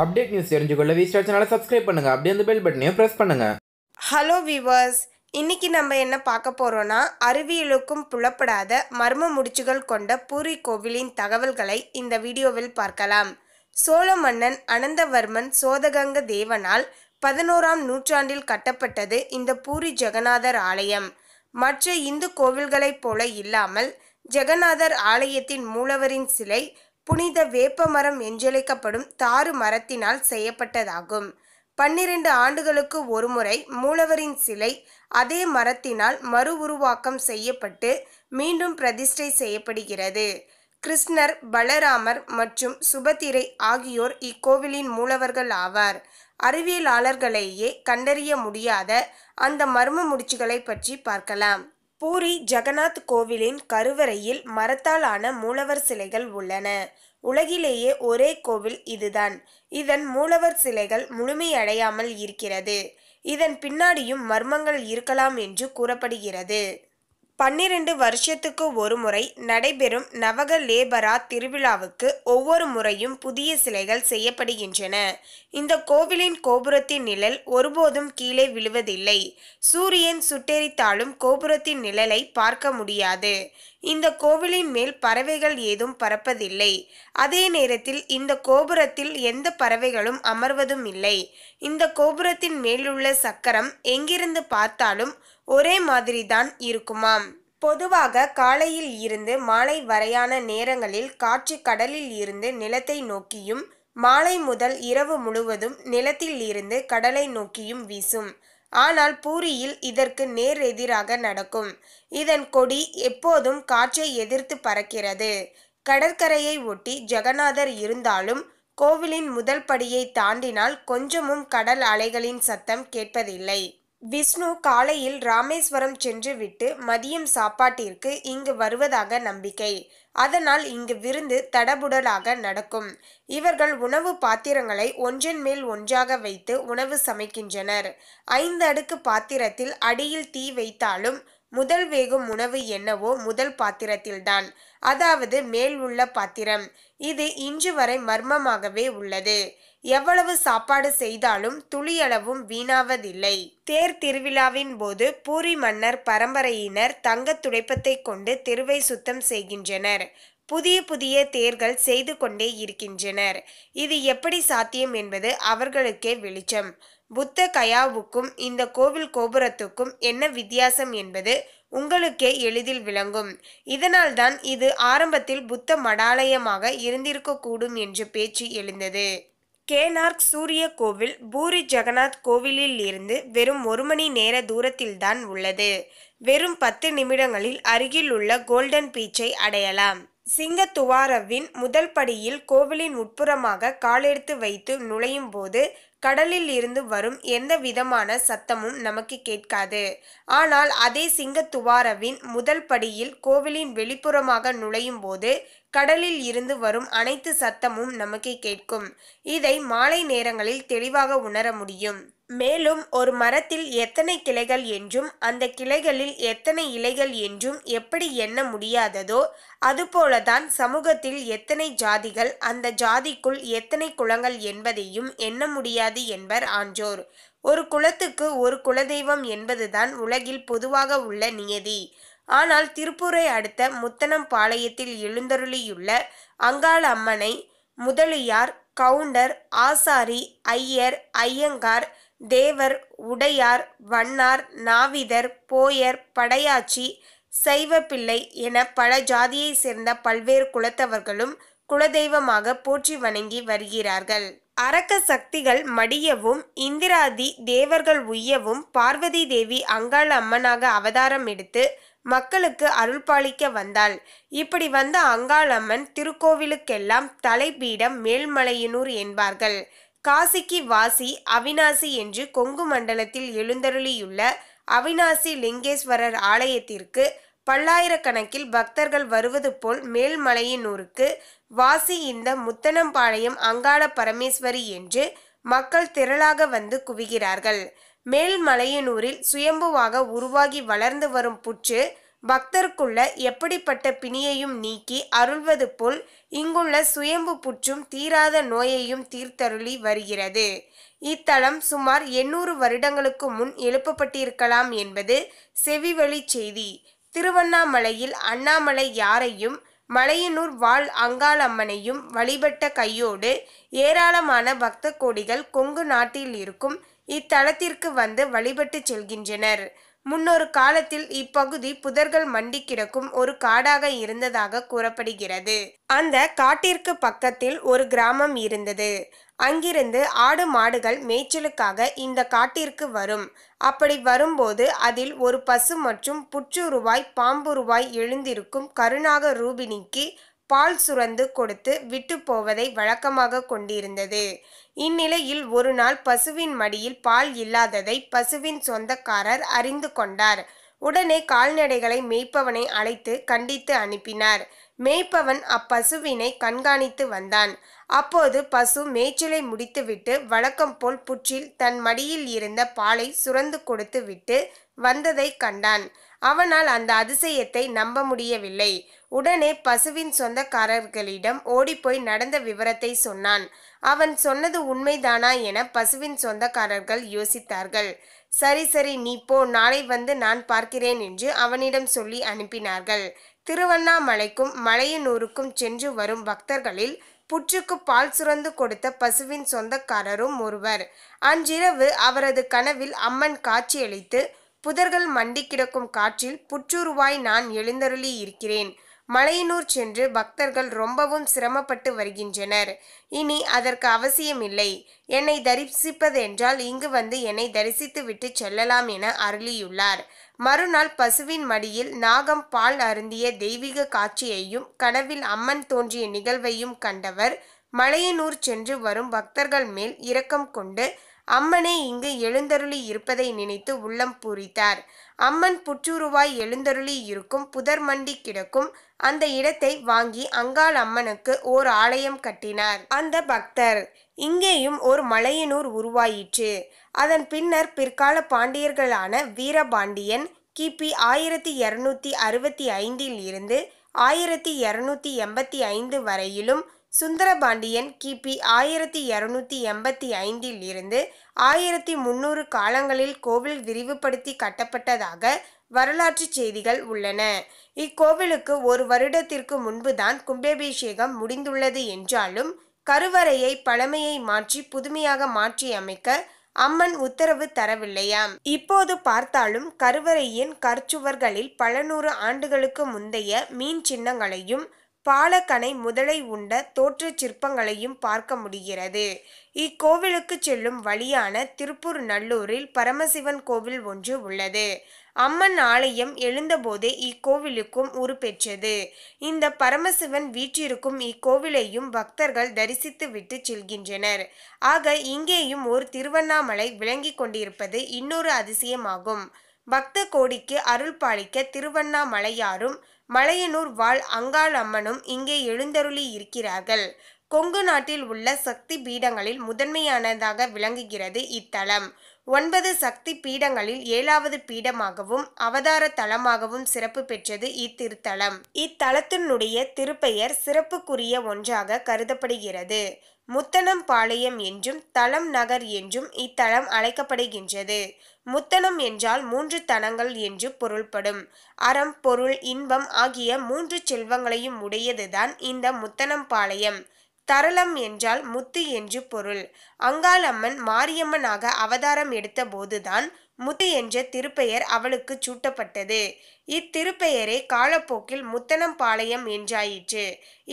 update news தெரிஞ்சுக்கொள்ள V star சேனலை subscribe பண்ணுங்கள் அப்படியே அந்த பெல் பட்டனையும் ப்ரெஸ் பண்ணுங்கள் ஹலோ வீவர்ஸ் இன்னைக்கு நம்ம என்ன பார்க்க போகிறோன்னா அறிவியலுக்கும் புலப்படாத மர்ம முடிச்சுகள் கொண்ட பூரி கோவிலின் தகவல்களை இந்த வீடியோவில் பார்க்கலாம் சோழ மன்னன் அனந்தவர்மன் சோதகங்க தேவனால் பதினோராம் நூற்றாண்டில் கட்டப்பட்டது இந்த பூரி ஜெகநாதர் ஆலயம் மற்ற இந்து கோவில்களைப் போல இல்லாமல் ஜெகநாதர் ஆலயத்தின் மூலவரின் சிலை புனித வேப்ப மரம் என்றழைக்கப்படும் தாறு மரத்தினால் செய்யப்பட்டதாகும் பன்னிரண்டு ஆண்டுகளுக்கு ஒருமுறை மூலவரின் சிலை அதே மரத்தினால் மறு உருவாக்கம் செய்யப்பட்டு மீண்டும் பிரதிஷ்டை செய்யப்படுகிறது கிருஷ்ணர் பலராமர் மற்றும் சுபத்திரை ஆகியோர் இக்கோவிலின் மூலவர்கள் ஆவார் அறிவியலாளர்களையே கண்டறிய முடியாத அந்த மர்ம முடிச்சுகளை பற்றி பார்க்கலாம் பூரி ஜெகநாத் கோவிலின் கருவறையில் மரத்தால் ஆன மூலவர் சிலைகள் உள்ளன உலகிலேயே ஒரே கோவில் இதுதான் இதன் மூலவர் சிலைகள் முழுமையடையாமல் இருக்கிறது இதன் பின்னாடியும் மர்மங்கள் இருக்கலாம் என்று கூறப்படுகிறது பன்னிரண்டு வருஷத்துக்கு ஒரு முறை நடைபெறும் நவக லேபரா திருவிழாவுக்கு ஒவ்வொரு முறையும் புதிய சிலைகள் செய்யப்படுகின்றன இந்த கோவிலின் கோபுரத்தின் நிழல் ஒருபோதும் கீழே விழுவதில்லை சூரியன் சுட்டெரித்தாலும் கோபுரத்தின் நிழலை பார்க்க முடியாது இந்த கோவிலின் மேல் பறவைகள் ஏதும் பறப்பதில்லை அதே நேரத்தில் இந்த கோபுரத்தில் எந்த பறவைகளும் அமர்வதும் இல்லை இந்த கோபுரத்தின் மேலுள்ள சக்கரம் எங்கிருந்து பார்த்தாலும் ஒரே மாதிரி தான் இருக்குமாம் பொதுவாக காலையில் இருந்து மாலை வரையான நேரங்களில் காற்று கடலில் இருந்து நிலத்தை நோக்கியும் மாலை முதல் இரவு முழுவதும் நிலத்தில் இருந்து கடலை நோக்கியும் வீசும் ஆனால் பூரியில் இதற்கு நேர் எதிராக நடக்கும் இதன் கொடி எப்போதும் காற்றை எதிர்த்து பறக்கிறது கடற்கரையை ஒட்டி ஜெகநாதர் இருந்தாலும் கோவிலின் முதல் படியை தாண்டினால் கொஞ்சமும் கடல் அலைகளின் சத்தம் கேட்பதில்லை விஷ்ணு காலையில் ராமேஸ்வரம் சென்று விட்டு மதியம் சாப்பாட்டிற்கு இங்கு வருவதாக நம்பிக்கை அதனால் இங்கு விருந்து தடபுடலாக நடக்கும் இவர்கள் உணவு பாத்திரங்களை ஒன்றன் மேல் ஒன்றாக வைத்து உணவு சமைக்கின்றனர் ஐந்து அடுக்கு பாத்திரத்தில் அடியில் தீ வைத்தாலும் முதல் வேகும் உணவு என்னவோ முதல் பாத்திரத்தில்தான் அதாவது மேல் உள்ள பாத்திரம் இது இன்று வரை மர்மமாகவே உள்ளது எவ்வளவு சாப்பாடு செய்தாலும் துளியளவும் வீணாவதில்லை தேர் திருவிழாவின் போது பூரி மன்னர் பரம்பரையினர் தங்க துடைப்பத்தை கொண்டு தெருவை சுத்தம் செய்கின்றனர் புதிய புதிய தேர்கள் செய்து கொண்டே இருக்கின்றனர் இது எப்படி சாத்தியம் என்பது அவர்களுக்கே வெளிச்சம் புத்த கயாவுக்கும் இந்த கோவில் கோபுரத்துக்கும் என்ன வித்தியாசம் என்பது உங்களுக்கே எளிதில் விளங்கும் இதனால்தான் இது ஆரம்பத்தில் புத்த மடாலயமாக இருந்திருக்கக்கூடும் என்ற பேச்சு எழுந்தது கேனார்க் சூரிய கோவில் பூரி ஜெகநாத் கோவிலில் இருந்து வெறும் ஒரு மணி நேர தூரத்தில்தான் உள்ளது வெறும் பத்து நிமிடங்களில் அருகில் உள்ள கோல்டன் பீச்சை அடையலாம் சிங்கத்துவாரவின் முதல் படியில் கோவிலின் உட்புறமாக காலெடுத்து வைத்து நுழையும் போது கடலில் இருந்து வரும் எந்த விதமான சத்தமும் நமக்கு கேட்காது ஆனால் அதே சிங்கத்துவாரவின் முதல் படியில் கோவிலின் வெளிப்புறமாக நுழையும் போது கடலில் இருந்து வரும் அனைத்து சத்தமும் நமக்கு கேட்கும் இதை மாலை நேரங்களில் தெளிவாக உணர முடியும் மேலும் ஒரு மரத்தில் எத்தனை கிளைகள் என்றும் அந்த கிளைகளில் எத்தனை இலைகள் என்றும் எப்படி எண்ண முடியாததோ அதுபோலதான் சமூகத்தில் எத்தனை ஜாதிகள் அந்த ஜாதிக்குள் எத்தனை குளங்கள் என்பதையும் எண்ண முடியாது என்பர் ஆன்றோர் ஒரு குலத்துக்கு ஒரு குலதெய்வம் என்பதுதான் உலகில் பொதுவாக உள்ள நியதி ஆனால் திருப்பூரை அடுத்த முத்தனம் பாளையத்தில் எழுந்தருளியுள்ள அங்காள் அம்மனை முதலியார் கவுண்டர் ஆசாரி ஐயர் ஐயங்கார் தேவர் உடையார் வண்ணார் நாவிதர் போயர் படையாச்சி சைவப்பிள்ளை என பல ஜாதியைச் சேர்ந்த பல்வேறு குலத்தவர்களும் குலதெய்வமாக போற்றி வணங்கி வருகிறார்கள் அரக்க சக்திகள் மடியவும் இந்திராதி தேவர்கள் உய்யவும் பார்வதி தேவி அங்காள அம்மனாக அவதாரம் எடுத்து மக்களுக்கு அருள்பாலிக்க வந்தாள் இப்படி வந்த அங்காளம்மன் திருக்கோவிலுக்கெல்லாம் தலைபீடம் மேல்மலையனூர் என்பார்கள் காசிக்கு வாசி அவினாசி என்று கொங்கு மண்டலத்தில் எழுந்தருளியுள்ள அவினாசி லிங்கேஸ்வரர் ஆலயத்திற்கு பல்லாயிரக்கணக்கில் பக்தர்கள் வருவது போல் மேல்மலையனூருக்கு வாசி இந்த முத்தனம்பாளையம் அங்காள பரமேஸ்வரி என்று மக்கள் திரளாக வந்து குவிகிறார்கள் மேல்மலையனூரில் சுயம்புவாக உருவாகி வளர்ந்து வரும் புற்று பக்தருக்குள்ள எப்படிப்பட்ட பிணியையும் நீக்கி அருள்வது போல் இங்குள்ள சுயம்பு புற்றும் தீராத நோயையும் தீர்த்தருளி வருகிறது இத்தலம் சுமார் எண்ணூறு வருடங்களுக்கு முன் எழுப்பப்பட்டிருக்கலாம் என்பது செவிவழி செய்தி திருவண்ணாமலையில் அண்ணாமலை யாரையும் மலையனூர் வாழ் அங்காளம்மனையும் வழிபட்ட கையோடு ஏராளமான பக்த கோடிகள் கொங்கு நாட்டில் இருக்கும் இத்தலத்திற்கு வந்து வழிபட்டு செல்கின்றனர் முன்னொரு காலத்தில் இப்பகுதி புதர்கள் மண்டி கிடக்கும் ஒரு காடாக இருந்ததாக கூறப்படுகிறது அந்த காட்டிற்கு பக்கத்தில் ஒரு கிராமம் இருந்தது அங்கிருந்து ஆடு மாடுகள் மேய்ச்சலுக்காக இந்த காட்டிற்கு வரும் அப்படி வரும்போது அதில் ஒரு பசு மற்றும் புற்றுருவாய் பாம்புருவாய் எழுந்திருக்கும் கருணாக ரூபினிக்கு பால் சுரந்து கொடுத்து விட்டு போவதை வழக்கமாக கொண்டிருந்தது இந்நிலையில் ஒரு நாள் பசுவின் மடியில் பால் இல்லாததை பசுவின் சொந்தக்காரர் அறிந்து கொண்டார் உடனே கால்நடைகளை மேய்ப்பவனை அழைத்து கண்டித்து அனுப்பினார் மேய்ப்பவன் அப்பசுவினை கண்காணித்து வந்தான் அப்போது பசு மேய்ச்சலை முடித்துவிட்டு வழக்கம் போல் புற்றில் தன் மடியில் இருந்த பாலை சுரந்து கொடுத்து விட்டு வந்ததை கண்டான் அவனால் அந்த அதிசயத்தை நம்ப முடியவில்லை உடனே பசுவின் சொந்தக்காரர்களிடம் ஓடிப்போய் நடந்த விவரத்தை சொன்னான் அவன் சொன்னது உண்மைதானா என பசுவின் சொந்தக்காரர்கள் யோசித்தார்கள் சரி சரி நீ போ நாளை வந்து நான் பார்க்கிறேன் என்று அவனிடம் சொல்லி அனுப்பினார்கள் திருவண்ணாமலைக்கும் மலையனூருக்கும் சென்று வரும் பக்தர்களில் புற்றுக்கு பால் சுரந்து கொடுத்த பசுவின் சொந்தக்காரரும் ஒருவர் அன்றிரவு அவரது கனவில் அம்மன் காட்சியளித்து புதர்கள் மண்டி கிடக்கும் காற்றில் புற்றுருவாய் நான் எழுந்தருளி இருக்கிறேன் மலையனூர் சென்று பக்தர்கள் ரொம்பவும் சிரமப்பட்டு வருகின்றனர் இனி அதற்கு அவசியமில்லை என்னை தரிசிப்பதென்றால் இங்கு வந்து என்னை தரிசித்து விட்டு செல்லலாம் என அருளியுள்ளார் மறுநாள் பசுவின் மடியில் நாகம் பால் அருந்திய தெய்வீக காட்சியையும் கனவில் அம்மன் தோன்றிய நிகழ்வையும் கண்டவர் மலையனூர் சென்று வரும் பக்தர்கள் மேல் இரக்கம் கொண்டு அம்மனே இங்கு எழுந்தருளி இருப்பதை நினைத்து உள்ளம் பூரித்தார் அம்மன் புற்றுருவாய் எழுந்தருளி இருக்கும் புதர் மண்டி கிடக்கும் அந்த இடத்தை வாங்கி அங்காள் அம்மனுக்கு ஓர் ஆலயம் கட்டினார் அந்த பக்தர் இங்கேயும் ஒரு மலையனூர் உருவாயிற்று அதன் பின்னர் பிற்கால பாண்டியர்களான வீரபாண்டியன் கிபி ஆயிரத்தி இரநூத்தி அறுபத்தி ஐந்தில் இருந்து ஆயிரத்தி இரநூத்தி எண்பத்தி ஐந்து வரையிலும் சுந்தரபாண்டியன் கிபி ஆயிரத்தி இரநூத்தி எண்பத்தி ஐந்தில் இருந்து ஆயிரத்தி முன்னூறு காலங்களில் கோவில் விரிவுபடுத்தி கட்டப்பட்டதாக வரலாற்று செய்திகள் உள்ளன இக்கோவிலுக்கு ஒரு வருடத்திற்கு முன்புதான் கும்பாபிஷேகம் முடிந்துள்ளது என்றாலும் கருவறையை பழமையை மாற்றி புதுமையாக மாற்றி அமைக்க அம்மன் உத்தரவு தரவில்லையாம் இப்போது பார்த்தாலும் கருவறையின் கற்சுவர்களில் பல நூறு ஆண்டுகளுக்கு முந்தைய மீன் சின்னங்களையும் பாலக்கனை முதலை உண்ட தோற்றச் சிற்பங்களையும் பார்க்க முடிகிறது இக்கோவிலுக்கு செல்லும் வழியான திருப்பூர் நல்லூரில் பரமசிவன் கோவில் ஒன்று உள்ளது அம்மன் ஆலயம் எழுந்தபோதே இக்கோவிலுக்கும் உருப்பெற்றது இந்த பரமசிவன் வீற்றிருக்கும் இக்கோவிலையும் பக்தர்கள் தரிசித்து விட்டு செல்கின்றனர் ஆக இங்கேயும் ஒரு திருவண்ணாமலை விளங்கி கொண்டிருப்பது இன்னொரு அதிசயமாகும் பக்த கோடிக்கு அருள் பாலிக்க திருவண்ணாமலையாரும் மலையனூர் வாழ் அங்காள் அம்மனும் இங்கே எழுந்தருளி இருக்கிறார்கள் கொங்கு நாட்டில் உள்ள சக்தி பீடங்களில் முதன்மையானதாக விளங்குகிறது இத்தலம் ஒன்பது சக்தி பீடங்களில் ஏழாவது பீடமாகவும் அவதார தலமாகவும் சிறப்பு பெற்றது இத்திருத்தலம் இத்தலத்தினுடைய திருப்பெயர் சிறப்புக்குரிய ஒன்றாக கருதப்படுகிறது முத்தனம் பாளையம் என்றும் தலம் நகர் என்றும் இத்தலம் அழைக்கப்படுகின்றது முத்தனம் என்றால் மூன்று தனங்கள் என்று பொருள்படும் அறம் பொருள் இன்பம் ஆகிய மூன்று செல்வங்களையும் உடையதுதான் இந்த முத்தனம் பாளையம் தரளம் என்றால் முத்து என்று பொருள் அங்காளம்மன் மாரியம்மனாக அவதாரம் எடுத்த போதுதான் முத்து என்ற திருப்பெயர் அவளுக்கு சூட்டப்பட்டது இத்திருப்பெயரே காலப்போக்கில் முத்தனம்பாளையம் என்றாயிற்று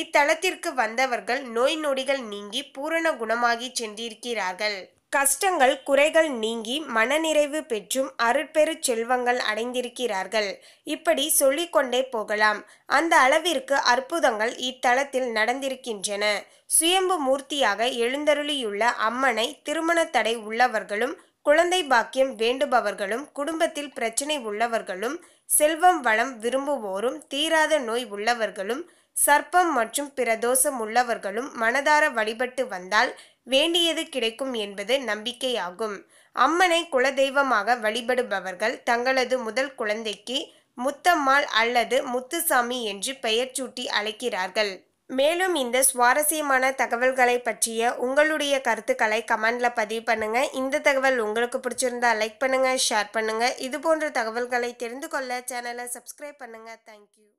இத்தலத்திற்கு வந்தவர்கள் நோய் நொடிகள் நீங்கி பூரண குணமாகி சென்றிருக்கிறார்கள் கஷ்டங்கள் குறைகள் நீங்கி மனநிறைவு பெற்றும் அருட்பெரு செல்வங்கள் அடைந்திருக்கிறார்கள் இப்படி சொல்லிக்கொண்டே போகலாம் அந்த அளவிற்கு அற்புதங்கள் இத்தலத்தில் நடந்திருக்கின்றன சுயம்பு மூர்த்தியாக எழுந்தருளியுள்ள அம்மனை திருமண தடை உள்ளவர்களும் குழந்தை பாக்கியம் வேண்டுபவர்களும் குடும்பத்தில் பிரச்சனை உள்ளவர்களும் செல்வம் வளம் விரும்புவோரும் தீராத நோய் உள்ளவர்களும் சர்ப்பம் மற்றும் பிரதோஷம் உள்ளவர்களும் மனதார வழிபட்டு வந்தால் வேண்டியது கிடைக்கும் என்பது நம்பிக்கையாகும் அம்மனை குலதெய்வமாக வழிபடுபவர்கள் தங்களது முதல் குழந்தைக்கு முத்தம்மாள் அல்லது முத்துசாமி என்று பெயர் சூட்டி அழைக்கிறார்கள் மேலும் இந்த சுவாரஸ்யமான தகவல்களை பற்றிய உங்களுடைய கருத்துக்களை கமெண்ட்ல பதிவு பண்ணுங்க இந்த தகவல் உங்களுக்கு பிடிச்சிருந்தா லைக் பண்ணுங்க ஷேர் பண்ணுங்க இது போன்ற தகவல்களை தெரிந்து கொள்ள சேனலை சப்ஸ்கிரைப் பண்ணுங்க தேங்க்யூ